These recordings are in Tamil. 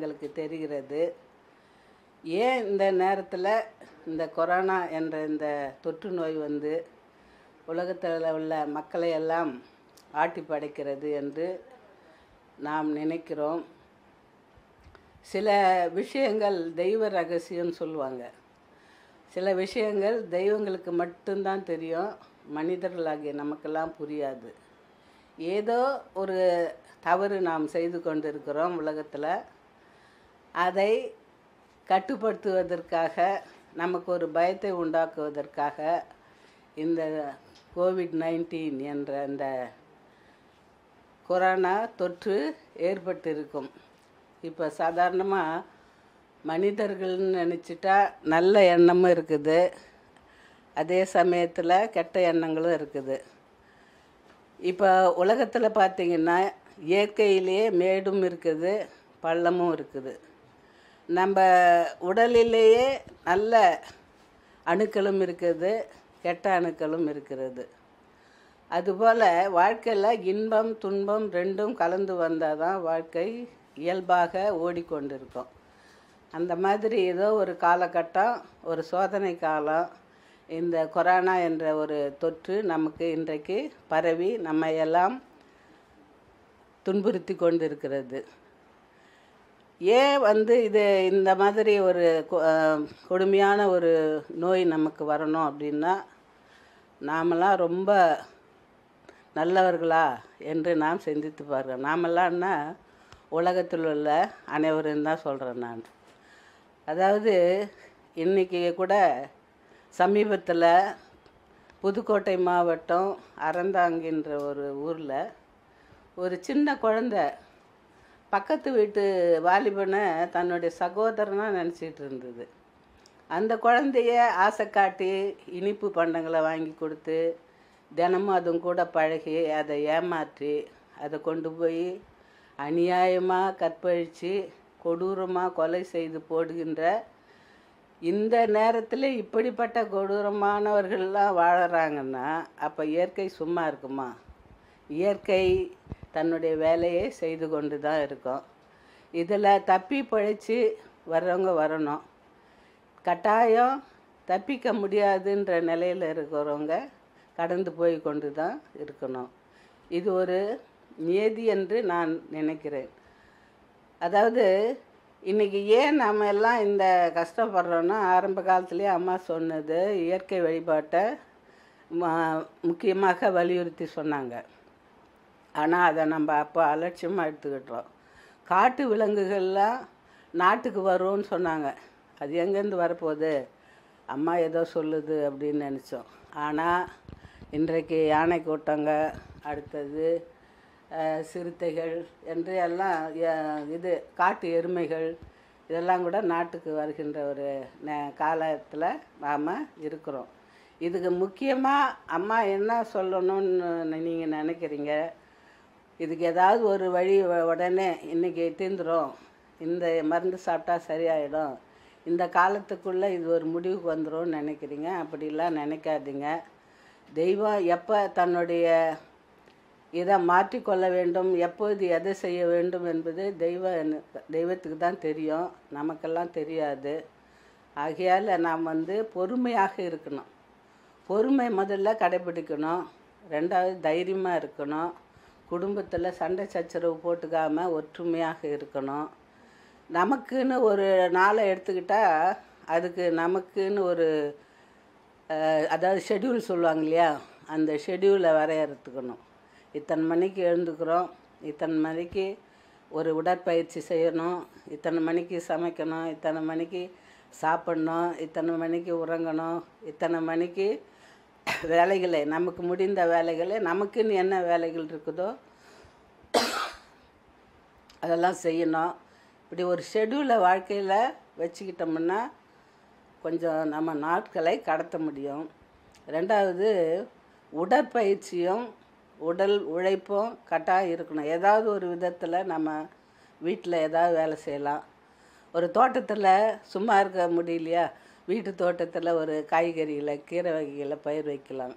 எங்களுக்கு தெரிகிறது ஏன் இந்த நேரத்தில் இந்த கொரோனா என்ற இந்த தொற்று நோய் வந்து உலகத்தில் உள்ள மக்களை எல்லாம் ஆட்டி படைக்கிறது என்று நாம் நினைக்கிறோம் சில விஷயங்கள் தெய்வ ரகசியம்னு சொல்லுவாங்க சில விஷயங்கள் தெய்வங்களுக்கு மட்டும்தான் தெரியும் மனிதர்களாகிய நமக்கெல்லாம் புரியாது ஏதோ ஒரு தவறு நாம் செய்து கொண்டிருக்கிறோம் உலகத்தில் அதை கட்டுப்படுத்துவதற்காக நமக்கு ஒரு பயத்தை உண்டாக்குவதற்காக இந்த கோவிட் நைன்டீன் என்ற இந்த கொரோனா தொற்று ஏற்பட்டிருக்கும் இப்போ சாதாரணமாக மனிதர்கள்னு நினச்சிட்டா நல்ல எண்ணமும் இருக்குது அதே சமயத்தில் கெட்ட எண்ணங்களும் இருக்குது இப்போ உலகத்தில் பார்த்திங்கன்னா இயற்கையிலேயே மேடும் இருக்குது பள்ளமும் இருக்குது நம்ம உடலிலேயே நல்ல அணுக்களும் இருக்குது கெட்ட அணுக்களும் இருக்கிறது அதுபோல் வாழ்க்கையில் இன்பம் துன்பம் ரெண்டும் கலந்து வந்தால் தான் வாழ்க்கை இயல்பாக ஓடிக்கொண்டிருக்கும் அந்த மாதிரி ஏதோ ஒரு காலகட்டம் ஒரு சோதனை காலம் இந்த கொரோனா என்ற ஒரு தொற்று நமக்கு இன்றைக்கு பரவி நம்ம எல்லாம் துன்புறுத்தி கொண்டிருக்கிறது ஏன் வந்து இது இந்த மாதிரி ஒரு கொடுமையான ஒரு நோய் நமக்கு வரணும் அப்படின்னா நாமெல்லாம் ரொம்ப நல்லவர்களா என்று நாம் சிந்தித்து பாருங்கள் நாமெல்லாம்னா உலகத்தில் உள்ள அனைவரும் தான் சொல்கிறேன் நான் அதாவது இன்றைக்கி கூட சமீபத்தில் புதுக்கோட்டை மாவட்டம் அறந்தாங்கின்ற ஒரு ஊரில் ஒரு சின்ன குழந்தை பக்கத்து வீட்டு வாலிபனை தன்னுடைய சகோதரனாக நினச்சிட்டு இருந்தது அந்த குழந்தைய ஆசை காட்டி இனிப்பு பண்டங்களை வாங்கி கொடுத்து தினமும் அதுவும் கூட பழகி அதை ஏமாற்றி அதை கொண்டு போய் அநியாயமாக கற்பழித்து கொடூரமாக கொலை செய்து போடுகின்ற இந்த நேரத்தில் இப்படிப்பட்ட கொடூரமானவர்கள்லாம் வாழறாங்கன்னா அப்போ இயற்கை சும்மா இருக்குமா இயற்கை தன்னுடைய வேலையை செய்து கொண்டு தான் இருக்கோம் இதில் தப்பி பிழைச்சி வர்றவங்க வரணும் கட்டாயம் தப்பிக்க முடியாதுன்ற நிலையில் இருக்கிறவங்க கடந்து போய் கொண்டு தான் இருக்கணும் இது ஒரு நியதி என்று நான் நினைக்கிறேன் அதாவது இன்றைக்கி ஏன் நம்ம எல்லாம் இந்த கஷ்டப்படுறோன்னா ஆரம்ப காலத்துலேயே அம்மா சொன்னது இயற்கை வழிபாட்டை முக்கியமாக வலியுறுத்தி சொன்னாங்க ஆனால் அதை நம்ம அப்போ அலட்சியமாக எடுத்துக்கிட்டோம் காட்டு விலங்குகள்லாம் நாட்டுக்கு வரும்னு சொன்னாங்க அது எங்கேருந்து வரப்போகுது அம்மா ஏதோ சொல்லுது அப்படின்னு நினச்சோம் ஆனால் இன்றைக்கு யானை கூட்டங்க அடுத்தது சிறுத்தைகள் என்று எல்லாம் இது காட்டு எருமைகள் இதெல்லாம் கூட நாட்டுக்கு வருகின்ற ஒரு நே காலத்தில் நாம் இருக்கிறோம் இதுக்கு முக்கியமாக அம்மா என்ன சொல்லணும்னு நீங்கள் நினைக்கிறீங்க இதுக்கு ஏதாவது ஒரு வழி உடனே இன்றைக்கி தீந்துடும் இந்த மருந்து சாப்பிட்டா சரியாயிடும் இந்த காலத்துக்குள்ளே இது ஒரு முடிவுக்கு வந்துடும் நினைக்கிறீங்க அப்படிலாம் நினைக்காதீங்க தெய்வம் எப்போ தன்னுடைய இதை மாற்றிக்கொள்ள வேண்டும் எப்போது எதை செய்ய வேண்டும் என்பது தெய்வ தெய்வத்துக்கு தான் தெரியும் நமக்கெல்லாம் தெரியாது ஆகையால் நாம் வந்து பொறுமையாக இருக்கணும் பொறுமை முதல்ல கடைபிடிக்கணும் ரெண்டாவது தைரியமாக இருக்கணும் குடும்பத்தில் சண்டை சச்சரவு போட்டுக்காமல் ஒற்றுமையாக இருக்கணும் நமக்குன்னு ஒரு நாளை எடுத்துக்கிட்டால் அதுக்கு நமக்குன்னு ஒரு அதாவது ஷெடியூல் சொல்லுவாங்க இல்லையா அந்த ஷெடியூலை வரையறத்துக்கணும் இத்தனை மணிக்கு எழுந்துக்கிறோம் இத்தனை மணிக்கு ஒரு உடற்பயிற்சி செய்யணும் இத்தனை மணிக்கு சமைக்கணும் இத்தனை மணிக்கு சாப்பிட்ணும் இத்தனை மணிக்கு உறங்கணும் இத்தனை மணிக்கு வேலைகளை நமக்கு முடிந்த வேலைகளை நமக்குன்னு என்ன வேலைகள் இருக்குதோ அதெல்லாம் செய்யணும் இப்படி ஒரு ஷெடியூலை வாழ்க்கையில் வச்சுக்கிட்டோம்னா கொஞ்சம் நம்ம நாட்களை கடத்த முடியும் ரெண்டாவது உடற்பயிற்சியும் உடல் உழைப்பும் கட்டாயம் இருக்கணும் ஏதாவது ஒரு விதத்தில் நம்ம வீட்டில் ஏதாவது வேலை செய்யலாம் ஒரு தோட்டத்தில் சும்மா இருக்க முடியலையா வீட்டு தோட்டத்தில் ஒரு காய்கறிகளை கீரை வகைகளை பயிர் வைக்கலாம்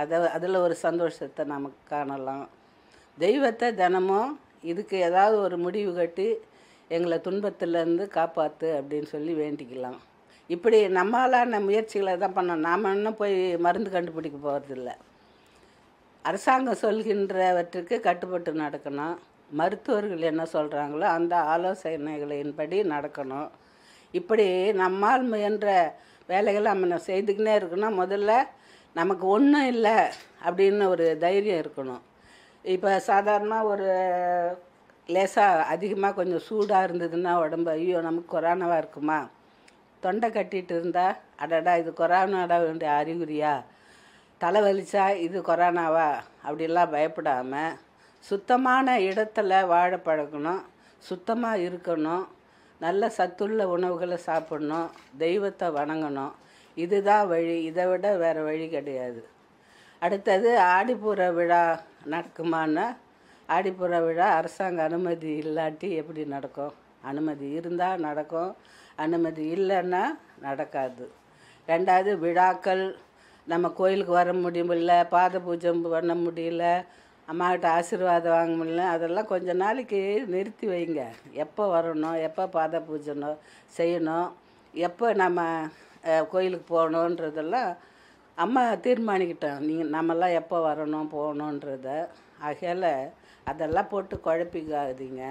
அதை அதில் ஒரு சந்தோஷத்தை நம்ம காணலாம் தெய்வத்தை தினமும் இதுக்கு ஏதாவது ஒரு முடிவு கட்டி எங்களை துன்பத்திலேருந்து காப்பாற்று அப்படின்னு சொல்லி வேண்டிக்கலாம் இப்படி நம்மளான முயற்சிகளை தான் பண்ணோம் நாம் இன்னும் போய் மருந்து கண்டுபிடிக்க போகிறதில்ல அரசாங்கம் சொல்கின்றவற்றுக்கு கட்டுப்பட்டு நடக்கணும் மருத்துவர்கள் என்ன சொல்கிறாங்களோ அந்த ஆலோசனைகளின்படி நடக்கணும் இப்படி நம்மால் முயன்ற வேலைகளை நம்ம செய்துக்கினே இருக்கணும் முதல்ல நமக்கு ஒன்றும் இல்லை அப்படின்னு ஒரு தைரியம் இருக்கணும் இப்போ சாதாரணமாக ஒரு லேசாக அதிகமாக கொஞ்சம் சூடாக இருந்ததுன்னா உடம்பு ஐயோ நமக்கு கொரோனாவாக இருக்குமா தொண்டை கட்டிகிட்டு இருந்தால் அடடா இது கொரோனாடா வேண்டிய அறிகுறியா தலை வலிச்சா இது கொரோனாவா அப்படிலாம் பயப்படாமல் சுத்தமான இடத்துல வாழ பழக்கணும் சுத்தமாக இருக்கணும் நல்ல சத்துள்ள உணவுகளை சாப்பிடணும் தெய்வத்தை வணங்கணும் இதுதான் வழி இதை விட வேறு வழி கிடையாது அடுத்தது ஆடிப்புற விழா நடக்குமான்னா ஆடிப்புற விழா அரசாங்க அனுமதி இல்லாட்டி எப்படி நடக்கும் அனுமதி இருந்தால் நடக்கும் அனுமதி இல்லைன்னா நடக்காது ரெண்டாவது விழாக்கள் நம்ம கோயிலுக்கு வர முடியும் இல்லை பாத பூஜை பண்ண முடியல அம்மாக்கிட்ட ஆசீர்வாதம் வாங்க முடியல அதெல்லாம் கொஞ்ச நாளைக்கு நிறுத்தி வைங்க எப்போ வரணும் எப்போ பாத பூஜணும் செய்யணும் எப்போ நம்ம கோயிலுக்கு போகணுன்றதெல்லாம் அம்மா தீர்மானிக்கிட்டோம் நீங்கள் நம்மெல்லாம் எப்போ வரணும் போகணுன்றத ஆகையால் அதெல்லாம் போட்டு குழப்பிக்காதீங்க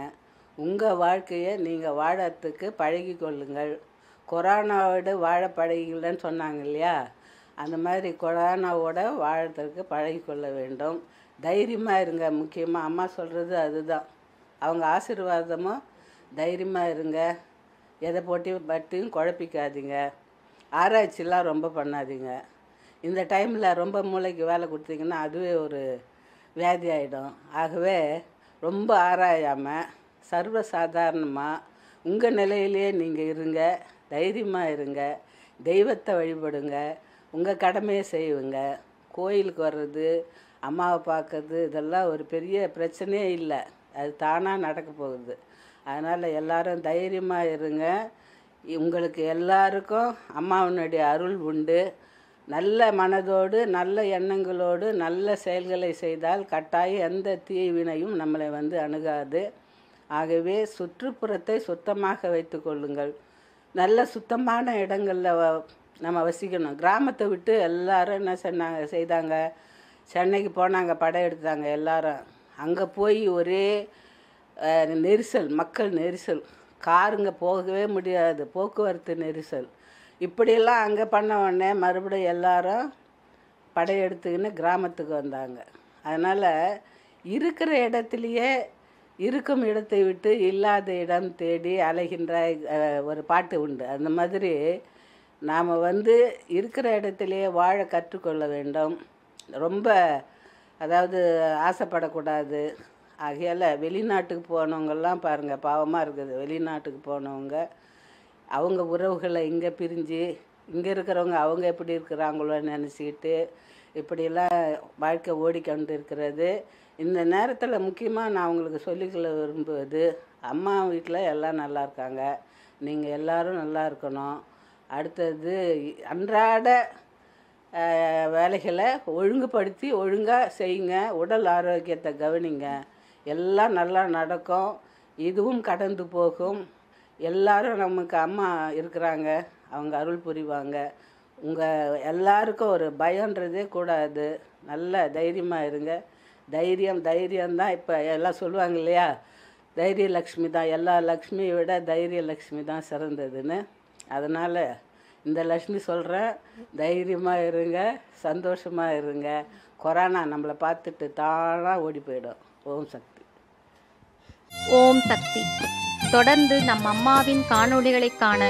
உங்கள் வாழ்க்கையை நீங்கள் வாழறதுக்கு பழகி கொள்ளுங்கள் கொரோனாவோடு வாழ பழகிக்கலன்னு சொன்னாங்க இல்லையா அந்த மாதிரி கொரோனாவோட வாழ்கிறதுக்கு பழகிக்கொள்ள வேண்டும் தைரியமாக இருங்க முக்கியமாக அம்மா சொல்கிறது அதுதான் அவங்க ஆசீர்வாதமும் தைரியமாக இருங்க எதை போட்டி பட்டியும் குழப்பிக்காதீங்க ஆராய்ச்சிலாம் ரொம்ப பண்ணாதீங்க இந்த டைமில் ரொம்ப மூளைக்கு வேலை கொடுத்தீங்கன்னா அதுவே ஒரு வியாதி ஆகிடும் ஆகவே ரொம்ப ஆராயாமல் சர்வசாதாரணமாக உங்கள் நிலையிலேயே நீங்கள் இருங்க தைரியமாக இருங்க தெய்வத்தை வழிபடுங்க உங்கள் கடமையை செய்வீங்க கோயிலுக்கு வர்றது அம்மாவை பார்க்கறது இதெல்லாம் ஒரு பெரிய பிரச்சனையே இல்லை அது தானாக நடக்க போகுது அதனால் எல்லாரும் தைரியமாக இருங்க உங்களுக்கு எல்லாருக்கும் அம்மாவனுடைய அருள் உண்டு நல்ல மனதோடு நல்ல எண்ணங்களோடு நல்ல செயல்களை செய்தால் கட்டாயம் எந்த தீவினையும் நம்மளை வந்து அணுகாது ஆகவே சுற்றுப்புறத்தை சுத்தமாக வைத்து கொள்ளுங்கள் நல்ல சுத்தமான இடங்களில் நம்ம வசிக்கணும் கிராமத்தை விட்டு எல்லாரும் என்ன சொன்னாங்க செய்தாங்க சென்னைக்கு போனாங்க படம் எடுத்தாங்க எல்லாரும் அங்கே போய் ஒரே நெரிசல் மக்கள் நெரிசல் காருங்க போகவே முடியாது போக்குவரத்து நெரிசல் இப்படியெல்லாம் அங்கே பண்ண உடனே மறுபடியும் எல்லாரும் படையெடுத்துக்கின்னு கிராமத்துக்கு வந்தாங்க அதனால் இருக்கிற இடத்துலையே இருக்கும் இடத்தை விட்டு இல்லாத இடம் தேடி அலைகின்ற ஒரு பாட்டு உண்டு அந்த மாதிரி நாம் வந்து இருக்கிற இடத்துலையே வாழ கற்றுக்கொள்ள வேண்டும் ரொம்ப அதாவது ஆசைப்படக்கூடாது ஆகையால் வெளிநாட்டுக்கு போனவங்கெல்லாம் பாருங்கள் பாவமாக இருக்குது வெளிநாட்டுக்கு போனவங்க அவங்க உறவுகளை இங்கே பிரிஞ்சு இங்கே இருக்கிறவங்க அவங்க எப்படி இருக்கிறாங்களோ நினச்சிக்கிட்டு இப்படியெல்லாம் வாழ்க்கை ஓடிக்கொண்டு இருக்கிறது இந்த நேரத்தில் முக்கியமாக நான் அவங்களுக்கு சொல்லிக்கொள்ள விரும்புவது அம்மா வீட்டில் எல்லாம் நல்லா இருக்காங்க நீங்கள் எல்லோரும் நல்லா இருக்கணும் அடுத்தது அன்றாட வேலைகளை ஒழுங்குபடுத்தி ஒழுங்காக செய்யுங்க உடல் ஆரோக்கியத்தை கவனிங்க எல்லாம் நல்லா நடக்கும் இதுவும் கடந்து போகும் எல்லாரும் நமக்கு அம்மா இருக்கிறாங்க அவங்க அருள் புரிவாங்க உங்கள் எல்லாருக்கும் ஒரு பயன்றதே கூடாது நல்ல தைரியமாக இருங்க தைரியம் தைரியம்தான் இப்போ எல்லாம் சொல்லுவாங்க இல்லையா தைரிய லக்ஷ்மி தான் எல்லா லக்ஷ்மியை விட தைரிய லக்ஷ்மி தான் சிறந்ததுன்னு அதனால் இந்த லக்ஷ்மி சொல்கிறேன் தைரியமாக இருங்க சந்தோஷமாக இருங்க கொரோனா நம்மளை பார்த்துட்டு தானாக ஓடி போயிடும் ஓம் சக்தி ஓம் சக்தி தொடர்ந்து நம் அம்மாவின் காணொளிகளை காண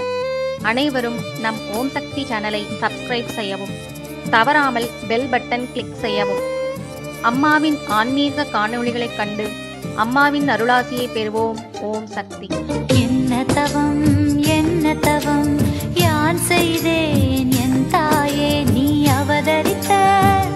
அனைவரும் நம் ஓம் சக்தி சேனலை சப்ஸ்கிரைப் செய்யவும் தவறாமல் பெல் பட்டன் கிளிக் செய்யவும் அம்மாவின் ஆன்மீக காணொளிகளைக் கண்டு அம்மாவின் அருளாசியை பெறுவோம் ஓம் சக்தி என்ன தவம் தவம் யான் செய்தேன் என் தாயே நீ அவதரித்த